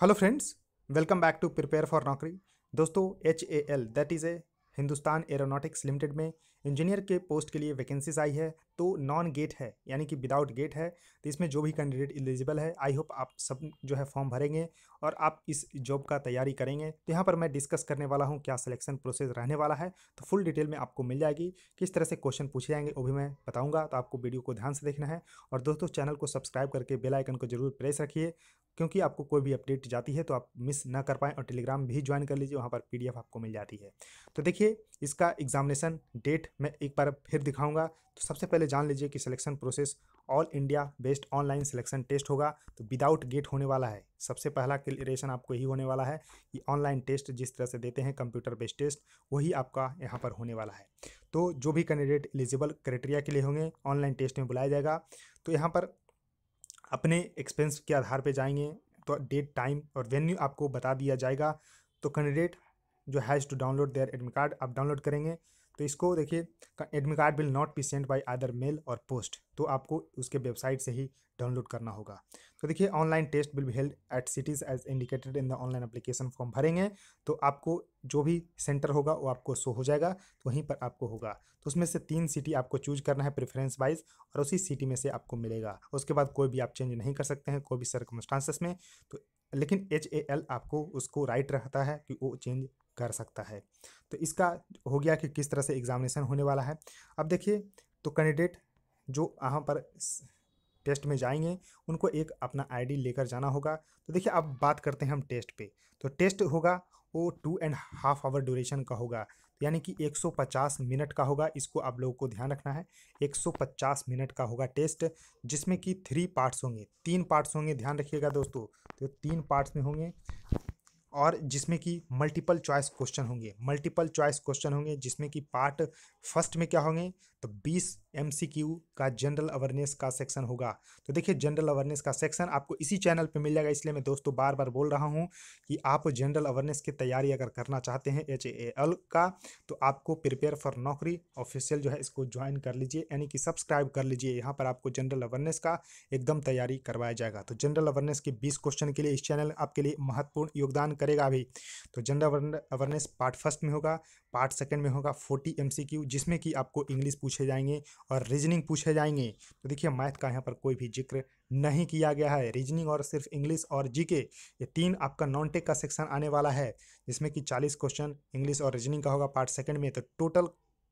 hello friends welcome back to prepare for नौकरी दोस्तों H A L that is a Hindustan aeronautics limited में engineer के post के लिए वैकेंसीज आई है तो नॉन गेट है यानी कि विदाउट गेट है तो इसमें जो भी कैंडिडेट एलिजिबल है आई होप आप सब जो है फॉर्म भरेंगे और आप इस जॉब का तैयारी करेंगे तो यहाँ पर मैं डिस्कस करने वाला हूँ क्या सिलेक्शन प्रोसेस रहने वाला है तो फुल डिटेल में आपको मिल जाएगी किस तरह से क्वेश्चन पूछे जाएंगे वो भी मैं बताऊँगा तो आपको वीडियो को ध्यान से देखना है और दोस्तों चैनल को सब्सक्राइब करके बेलाइकन को जरूर प्रेस रखिए क्योंकि आपको कोई भी अपडेट जाती है तो आप मिस ना कर पाएँ और टेलीग्राम भी ज्वाइन कर लीजिए वहाँ पर पीडीएफ आपको मिल जाती है तो देखिए इसका एग्जामिनेशन डेट मैं एक बार फिर दिखाऊंगा तो सबसे पहले जान लीजिए कि selection process all India based online selection test होगा तो विदाउट गेट होने वाला है सबसे पहला क्लियरेशन आपको यही होने वाला है कि ऑनलाइन टेस्ट जिस तरह से देते हैं कंप्यूटर बेस्ड टेस्ट वही आपका यहाँ पर होने वाला है तो जो भी कैंडिडेट एलिजिबल क्राइटेरिया के लिए होंगे ऑनलाइन टेस्ट में बुलाया जाएगा तो यहाँ पर अपने एक्सपेंस के आधार पर जाएंगे तो डेट टाइम और वेन्यू आपको बता दिया जाएगा तो कैंडिडेट जो has to download their admit card आप डाउनलोड करेंगे तो इसको देखिए admit card will not be send by other mail और पोस्ट तो आपको उसके वेबसाइट से ही डाउनलोड करना होगा तो देखिए online test will be held at cities as indicated in the online application form भरेंगे तो आपको जो भी सेंटर होगा वो आपको शो हो जाएगा तो वहीं पर आपको होगा तो उसमें से तीन सिटी आपको चूज करना है प्रेफरेंस वाइज और उसी सिटी में से आपको मिलेगा उसके बाद कोई भी आप चेंज नहीं कर सकते हैं कोई भी सरकमस्टांसेस में तो लेकिन एच ए एल आपको उसको राइट रहता है कि वो चेंज कर सकता है तो इसका हो गया कि किस तरह से एग्जामिनेशन होने वाला है अब देखिए तो कैंडिडेट जो यहाँ पर टेस्ट में जाएंगे उनको एक अपना आईडी लेकर जाना होगा तो देखिए अब बात करते हैं हम टेस्ट पे तो टेस्ट होगा वो two and half hour duration का होगा तो यानी कि 150 मिनट का होगा इसको आप लोगों को ध्यान रखना है 150 मिनट का होगा टेस्ट जिसमें कि थ्री पार्ट्स होंगे तीन पार्ट्स होंगे ध्यान रखिएगा दोस्तों तो तीन पार्ट्स में होंगे और जिसमें कि मल्टीपल चॉइस क्वेश्चन होंगे मल्टीपल चॉइस क्वेश्चन होंगे जिसमें कि पार्ट फर्स्ट में क्या होंगे तो 20 क्यू का जनरल अवेयरनेस का सेक्शन होगा तो देखिए जनरल अवेयरनेस का सेक्शन आपको इसी चैनल पे मिल जाएगा इसलिए मैं दोस्तों बार बार बोल रहा हूँ कि आप जनरल अवेयरनेस की तैयारी अगर करना चाहते हैं एच ए एल का तो आपको प्रिपेयर फॉर नौकरी ऑफिशियल जो है इसको ज्वाइन कर लीजिए यानी कि सब्सक्राइब कर लीजिए यहाँ पर आपको जनरल अवेयरनेस का एकदम तैयारी करवाया जाएगा तो जनरल अवेयरनेस के बीस क्वेश्चन के लिए इस चैनल आपके लिए महत्वपूर्ण योगदान करेगा अभी तो जनरल अवेयरनेस पार्ट फर्स्ट में होगा पार्ट सेकेंड में होगा फोर्टी एम जिसमें कि आपको इंग्लिश पूछे जाएंगे और रीजनिंग पूछे जाएंगे तो देखिए मैथ का यहाँ पर कोई भी जिक्र नहीं किया गया है रीजनिंग और सिर्फ इंग्लिश और जीके ये तीन आपका नॉन टेक का सेक्शन आने वाला है जिसमें कि चालीस क्वेश्चन इंग्लिश और रीजनिंग का होगा पार्ट सेकेंड में तो टोटल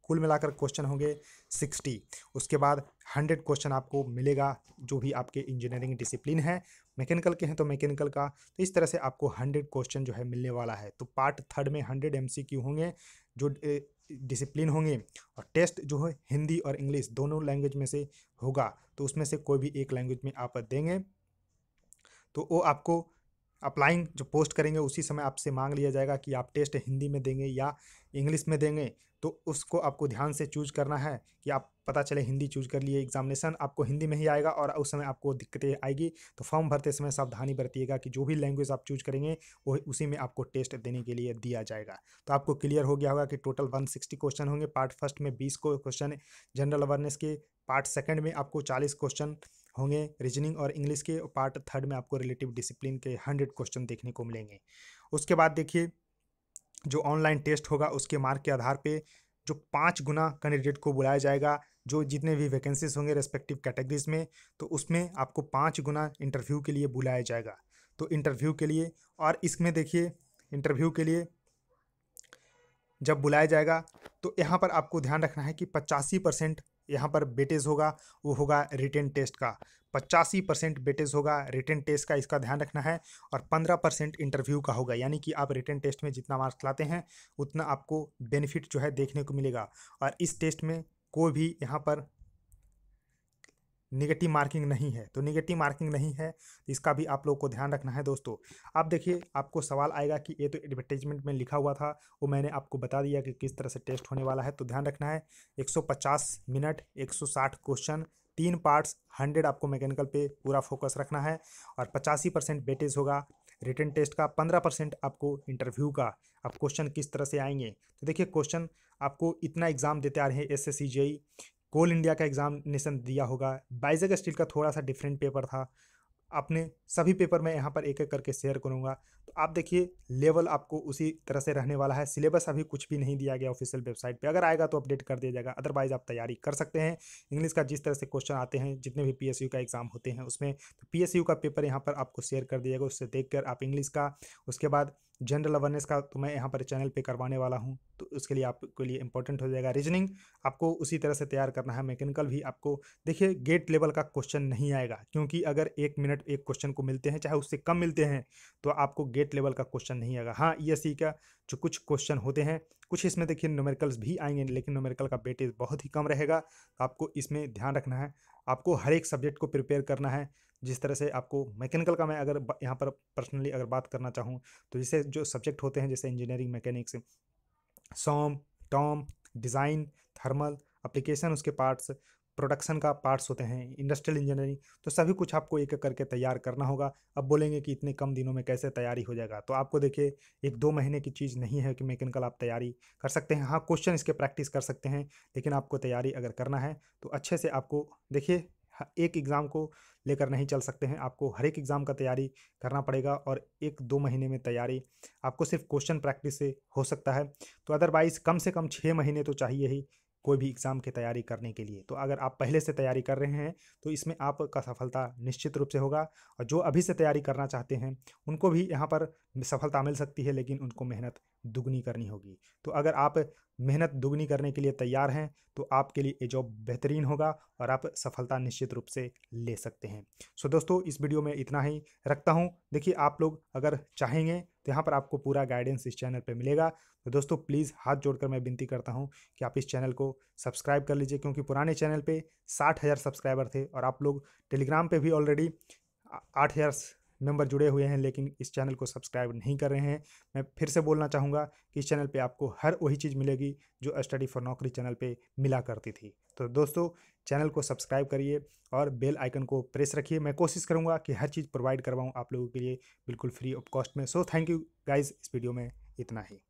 कुल मिलाकर क्वेश्चन होंगे सिक्सटी उसके बाद हंड्रेड क्वेश्चन आपको मिलेगा जो भी आपके इंजीनियरिंग डिसिप्लिन है मैकेनिकल के हैं तो मैकेनिकल का तो इस तरह से आपको हंड्रेड क्वेश्चन जो है मिलने वाला है तो पार्ट थर्ड में हंड्रेड एम होंगे जो डिसिप्लिन होंगे और टेस्ट जो है हिंदी और इंग्लिश दोनों लैंग्वेज में से होगा तो उसमें से कोई भी एक लैंग्वेज में आप देंगे तो वो आपको अप्लाइंग जो पोस्ट करेंगे उसी समय आपसे मांग लिया जाएगा कि आप टेस्ट हिंदी में देंगे या इंग्लिश में देंगे तो उसको आपको ध्यान से चूज करना है कि आप पता चले हिंदी चूज कर लिए एग्जामिनेशन आपको हिंदी में ही आएगा और उस समय आपको दिक्कतें आएगी तो फॉर्म भरते समय सावधानी बरतिएगा कि जो भी लैंग्वेज आप चूज करेंगे वो उसी में आपको टेस्ट देने के लिए दिया जाएगा तो आपको क्लियर हो गया होगा कि टोटल सिक्सटी क्वेश्चन होंगे पार्ट फर्स्ट में बीस को क्वेश्चन जनरल अवेयरनेस के पार्ट सेकंड में आपको चालीस क्वेश्चन होंगे रीजनिंग और इंग्लिश के पार्ट थर्ड में आपको रिलेटिव डिसिप्लिन के हंड्रेड क्वेश्चन देखने को मिलेंगे उसके बाद देखिए जो ऑनलाइन टेस्ट होगा उसके मार्क के आधार पे जो पाँच गुना कैंडिडेट को बुलाया जाएगा जो जितने भी वैकेंसीज होंगे रेस्पेक्टिव कैटेगरीज में तो उसमें आपको पाँच गुना इंटरव्यू के लिए बुलाया जाएगा तो इंटरव्यू के लिए और इसमें देखिए इंटरव्यू के लिए जब बुलाया जाएगा तो यहाँ पर आपको ध्यान रखना है कि पचासी परसेंट यहाँ पर बेटेज होगा वो होगा रिटेन टेस्ट का पचासी परसेंट बेटेज होगा रिटेन टेस्ट का इसका ध्यान रखना है और पंद्रह परसेंट इंटरव्यू का होगा यानी कि आप रिटेन टेस्ट में जितना मार्क्स लाते हैं उतना आपको बेनिफिट जो है देखने को मिलेगा और इस टेस्ट में कोई भी यहाँ पर निगेटिव मार्किंग नहीं है तो निगेटिव मार्किंग नहीं है तो इसका भी आप लोग को ध्यान रखना है दोस्तों आप देखिए आपको सवाल आएगा कि ये तो एडवर्टाइजमेंट में लिखा हुआ था वो मैंने आपको बता दिया कि किस तरह से टेस्ट होने वाला है तो ध्यान रखना है 150 मिनट 160 क्वेश्चन तीन पार्ट्स हंड्रेड आपको मैकेनिकल पे पूरा फोकस रखना है और पचासी परसेंट बेटेज होगा रिटर्न टेस्ट का पंद्रह परसेंट आपको इंटरव्यू का अब क्वेश्चन किस तरह से आएंगे तो देखिए क्वेश्चन आपको इतना एग्ज़ाम देते आ रहे हैं S S C Coal India का एग्जामिनेशन दिया होगा बाइजग स्टील का थोड़ा सा डिफरेंट पेपर था अपने सभी पेपर मैं यहाँ पर एक एक करके शेयर करूँगा तो आप देखिए लेवल आपको उसी तरह से रहने वाला है सिलेबस अभी कुछ भी नहीं दिया गया ऑफिशियल वेबसाइट पे अगर आएगा तो अपडेट कर दिया जाएगा अदरवाइज आप तैयारी कर सकते हैं इंग्लिश का जिस तरह से क्वेश्चन आते हैं जितने भी पी का एग्ज़ाम होते हैं उसमें तो पी का पेपर यहाँ पर आपको शेयर कर दिया जाएगा उससे देख आप इंग्लिश का उसके बाद जनरल अवेयरनेस का तो मैं यहाँ पर चैनल पे करवाने वाला हूँ तो उसके लिए आपके लिए इंपॉर्टेंट हो जाएगा रीजनिंग आपको उसी तरह से तैयार करना है मैकेनिकल भी आपको देखिए गेट लेवल का क्वेश्चन नहीं आएगा क्योंकि अगर एक मिनट एक क्वेश्चन को मिलते हैं चाहे उससे कम मिलते हैं तो आपको गेट लेवल का क्वेश्चन नहीं आएगा हाँ ई का जो कुछ क्वेश्चन होते हैं कुछ इसमें देखिए नोमेरिकल्स भी आएंगे लेकिन नोमेरिकल का बेटेज बहुत ही कम रहेगा तो आपको इसमें ध्यान रखना है आपको हर एक सब्जेक्ट को प्रिपेयर करना है जिस तरह से आपको मैकेनिकल का मैं अगर यहाँ पर पर्सनली अगर बात करना चाहूँ तो जैसे जो सब्जेक्ट होते हैं जैसे engineering mechanics SOM TOM design thermal application उसके पार्ट्स प्रोडक्शन का पार्ट्स होते हैं इंडस्ट्रियल इंजीनियरिंग तो सभी कुछ आपको एक करके तैयार करना होगा अब बोलेंगे कि इतने कम दिनों में कैसे तैयारी हो जाएगा तो आपको देखिए एक दो महीने की चीज़ नहीं है कि मैकेनिकल आप तैयारी कर सकते हैं हाँ क्वेश्चन इसके प्रैक्टिस कर सकते हैं लेकिन आपको तैयारी अगर करना है तो अच्छे से आपको देखिए एक एग्ज़ाम को लेकर नहीं चल सकते हैं आपको हर एक एग्ज़ाम का तैयारी करना पड़ेगा और एक दो महीने में तैयारी आपको सिर्फ क्वेश्चन प्रैक्टिस से हो सकता है तो अदरवाइज़ कम से कम छः महीने तो चाहिए ही कोई भी एग्ज़ाम की तैयारी करने के लिए तो अगर आप पहले से तैयारी कर रहे हैं तो इसमें आपका सफलता निश्चित रूप से होगा और जो अभी से तैयारी करना चाहते हैं उनको भी यहाँ पर सफलता मिल सकती है लेकिन उनको मेहनत दुगनी करनी होगी तो अगर आप मेहनत दुगनी करने के लिए तैयार हैं तो आपके लिए ये जॉब बेहतरीन होगा और आप सफलता निश्चित रूप से ले सकते हैं सो दोस्तों इस वीडियो में इतना ही रखता हूँ देखिए आप लोग अगर चाहेंगे तो यहाँ पर आपको पूरा गाइडेंस इस चैनल पर मिलेगा तो दोस्तों प्लीज़ हाथ जोड़कर मैं विनती करता हूँ कि आप इस चैनल को सब्सक्राइब कर लीजिए क्योंकि पुराने चैनल पर साठ हज़ार सब्सक्राइबर थे और आप लोग टेलीग्राम पर भी ऑलरेडी आठ हज़ार मेंबर जुड़े हुए हैं लेकिन इस चैनल को सब्सक्राइब नहीं कर रहे हैं मैं फिर से बोलना चाहूँगा कि इस चैनल पर आपको हर वही चीज़ मिलेगी जो स्टडी फॉर नौकरी चैनल पर मिला करती थी तो दोस्तों चैनल को सब्सक्राइब करिए और बेल आइकन को प्रेस रखिए मैं कोशिश करूँगा कि हर चीज़ प्रोवाइड करवाऊँ आप लोगों के लिए बिल्कुल फ्री ऑफ कॉस्ट में सो थैंक यू गाइज इस वीडियो में इतना ही